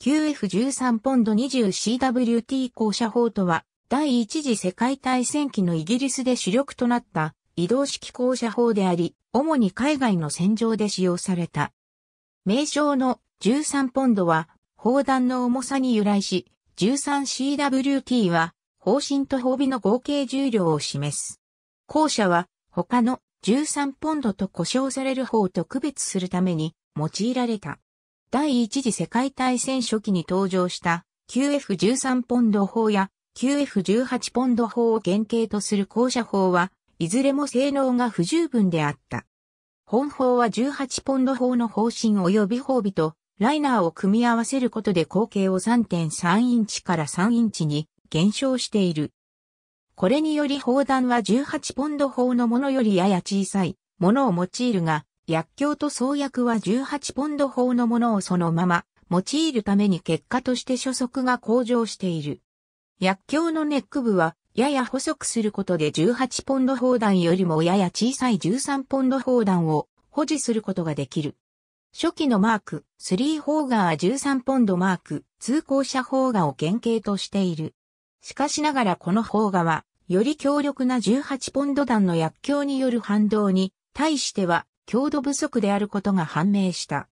QF13 ポンド 20CWT 降車砲とは、第一次世界大戦期のイギリスで主力となった移動式降車砲であり、主に海外の戦場で使用された。名称の13ポンドは、砲弾の重さに由来し、13CWT は、砲身と砲尾の合計重量を示す。後者は、他の13ポンドと呼称される砲と区別するために用いられた。第一次世界大戦初期に登場した QF13 ポンド砲や QF18 ポンド砲を原型とする後舎砲はいずれも性能が不十分であった。本砲は18ポンド砲の方針及び砲尾とライナーを組み合わせることで口径を3.3インチから3インチに減少している。これにより砲弾は18ポンド砲のものよりやや小さいものを用いるが、薬莢と創薬は18ポンド法のものをそのまま用いるために結果として初速が向上している。薬莢のネック部はやや細くすることで18ポンド砲弾よりもやや小さい13ポンド砲弾を保持することができる。初期のマーク3ホーガー13ポンドマーク通行ホ砲ガーを原型としている。しかしながらこの砲ガはより強力な18ポンド弾の薬莢による反動に対しては強度不足であることが判明した。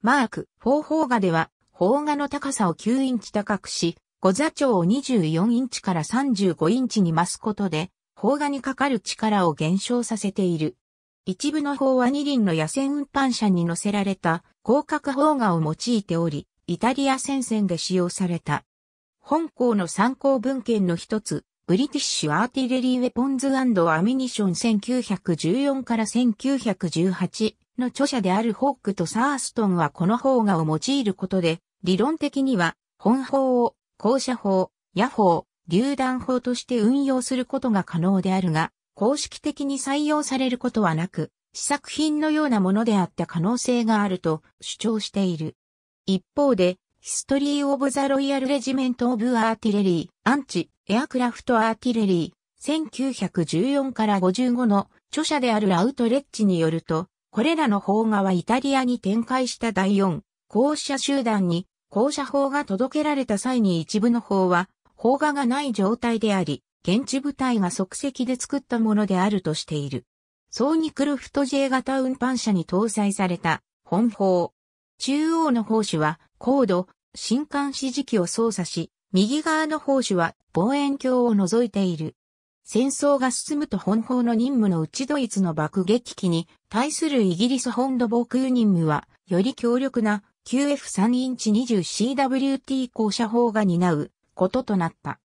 マーク4法画では、法画の高さを9インチ高くし、5座長を24インチから35インチに増すことで、法画にかかる力を減少させている。一部の法は二輪の野戦運搬車に乗せられた広角法画を用いており、イタリア戦線で使用された。本校の参考文献の一つ、ブリティッシュアーティレリーウェポンズアミニション1914から1918の著者であるホークとサーストンはこの方がを用いることで、理論的には、本法を、校舎法、野法、榴弾法として運用することが可能であるが、公式的に採用されることはなく、試作品のようなものであった可能性があると主張している。一方で、ヒストリー・オブ・ザ・ロイヤル・レジメント・オブ・アーティレリー、アンチ、エアクラフト・アーティレリー、1914から55の著者であるラウトレッチによると、これらの砲画はイタリアに展開した第4、校舎集団に、校舎砲が届けられた際に一部の砲は、砲画がない状態であり、現地部隊が即席で作ったものであるとしている。ソーニクルフト J 型運搬車に搭載された、本砲。中央の砲手は、高度、新艦指示機を操作し、右側の砲手は望遠鏡を覗いている。戦争が進むと本砲の任務のうちドイツの爆撃機に対するイギリス本土防空任務は、より強力な QF3 インチ 20CWT 降射砲が担うこととなった。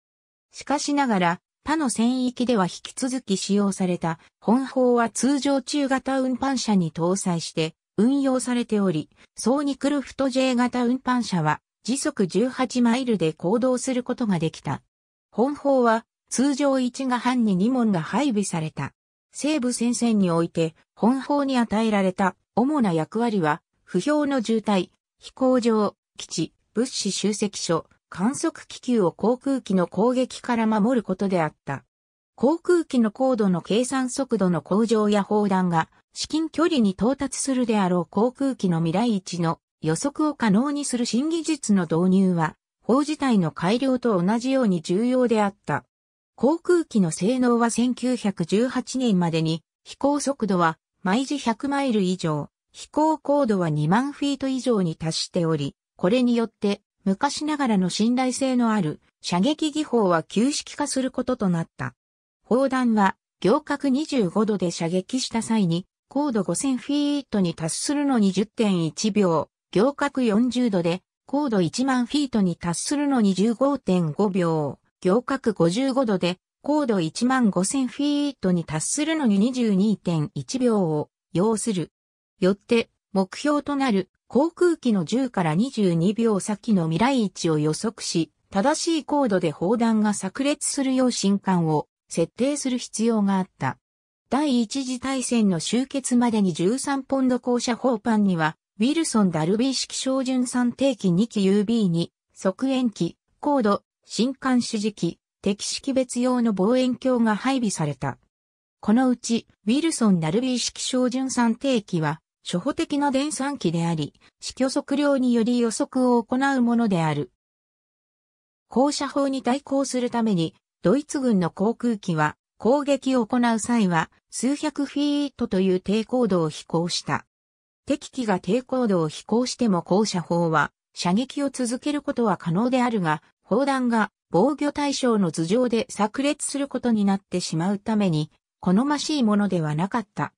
しかしながら、他の戦域では引き続き使用された本砲は通常中型運搬車に搭載して運用されており、ソーニクルフト J 型運搬車は時速18マイルで行動することができた。本砲は通常1が半に2門が配備された。西部戦線において本砲に与えられた主な役割は、不評の渋滞、飛行場、基地、物資集積所、観測気球を航空機の攻撃から守ることであった。航空機の高度の計算速度の向上や砲弾が至近距離に到達するであろう航空機の未来一の予測を可能にする新技術の導入は、砲自体の改良と同じように重要であった。航空機の性能は1918年までに、飛行速度は毎時100マイル以上、飛行高度は2万フィート以上に達しており、これによって昔ながらの信頼性のある射撃技法は旧式化することとなった。砲弾は行角25度で射撃した際に高度5000フィートに達するのに10.1秒、行角40度で、高度1万フィートに達するのに15.5秒、行角55度で、高度1万5000フィートに達するのに22.1秒を要する。よって、目標となる航空機の10から22秒先の未来位置を予測し、正しい高度で砲弾が炸裂するよう新艦を設定する必要があった。第一次大戦の終結までに13ポンド降車砲パンにはウィルソン・ダルビー式照準算定期2機 u b に、側縁機、高度、新幹指示機、敵識別用の望遠鏡が配備された。このうち、ウィルソン・ダルビー式照準算定期は、初歩的な電算機であり、死去測量により予測を行うものである。降車法に対抗するために、ドイツ軍の航空機は、攻撃を行う際は、数百フィートという低高度を飛行した。敵機が低高度を飛行しても高射砲は射撃を続けることは可能であるが、砲弾が防御対象の頭上で炸裂することになってしまうために、好ましいものではなかった。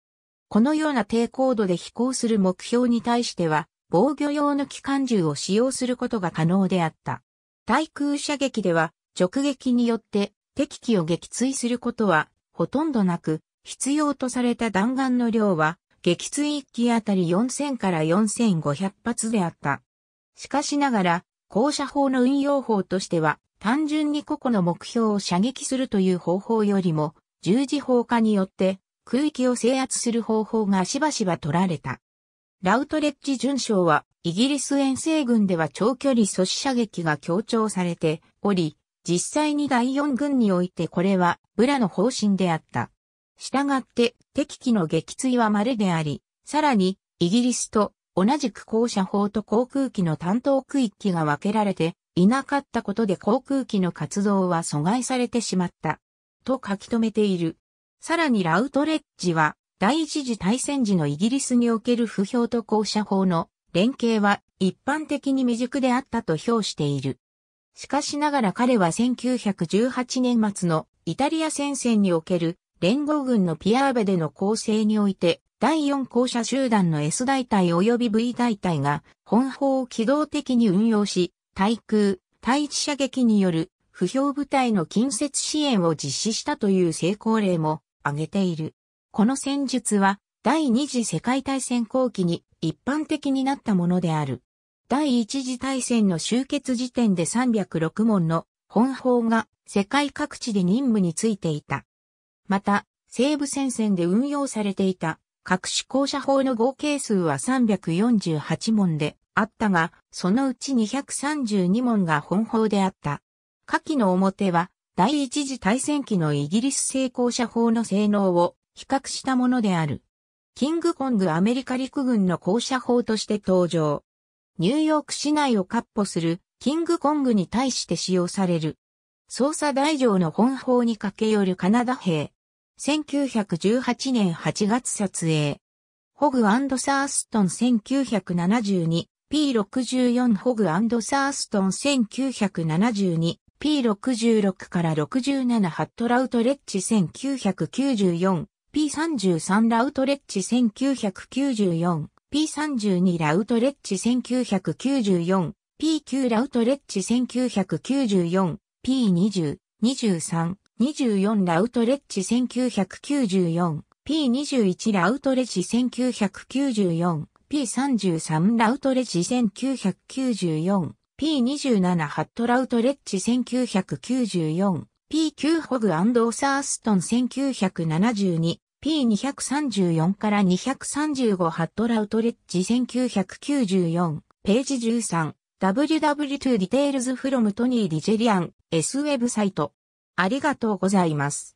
このような低高度で飛行する目標に対しては、防御用の機関銃を使用することが可能であった。対空射撃では、直撃によって敵機を撃墜することはほとんどなく、必要とされた弾丸の量は撃墜1機あたり4000から4500発であった。しかしながら、高射砲の運用法としては、単純に個々の目標を射撃するという方法よりも、十字砲化によって空域を制圧する方法がしばしば取られた。ラウトレッジ准将は、イギリス遠征軍では長距離阻止射撃が強調されており、実際に第4軍においてこれは、ブラの方針であった。したがって敵機の撃墜は稀であり、さらにイギリスと同じく降車法と航空機の担当区域が分けられていなかったことで航空機の活動は阻害されてしまった。と書き留めている。さらにラウトレッジは第一次大戦時のイギリスにおける不評と降車法の連携は一般的に未熟であったと評している。しかしながら彼は1918年末のイタリア戦線における連合軍のピアーベでの構成において、第4校舎集団の S 大隊及び V 大隊が本砲を機動的に運用し、対空、対地射撃による不評部隊の近接支援を実施したという成功例も挙げている。この戦術は第二次世界大戦後期に一般的になったものである。第一次大戦の終結時点で306門の本砲が世界各地で任務についていた。また、西部戦線で運用されていた各種校舎法の合計数は348問であったが、そのうち232問が本法であった。下記の表は、第一次大戦期のイギリス製校舎法の性能を比較したものである。キングコングアメリカ陸軍の校舎法として登場。ニューヨーク市内を割歩するキングコングに対して使用される。捜査台上の本法に駆け寄るカナダ兵。1918年8月撮影。ホグサーストン1972、P64 ホグサーストン1972、P66 から67ハットラウトレッチ1994、P33 ラウトレッチ1994、P32 ラウトレッチ1994、P9 ラウトレッチ1994、P20、23、24ラウトレッチ 1994P21 ラウトレッチ 1994P33 ラウトレッチ 1994P27 ハットラウトレッチ 1994P9 ホグオサーストン 1972P234 から235ハットラウトレッチ1994ページ 13WW2 Details from Tony Digerian S ウェブサイトありがとうございます。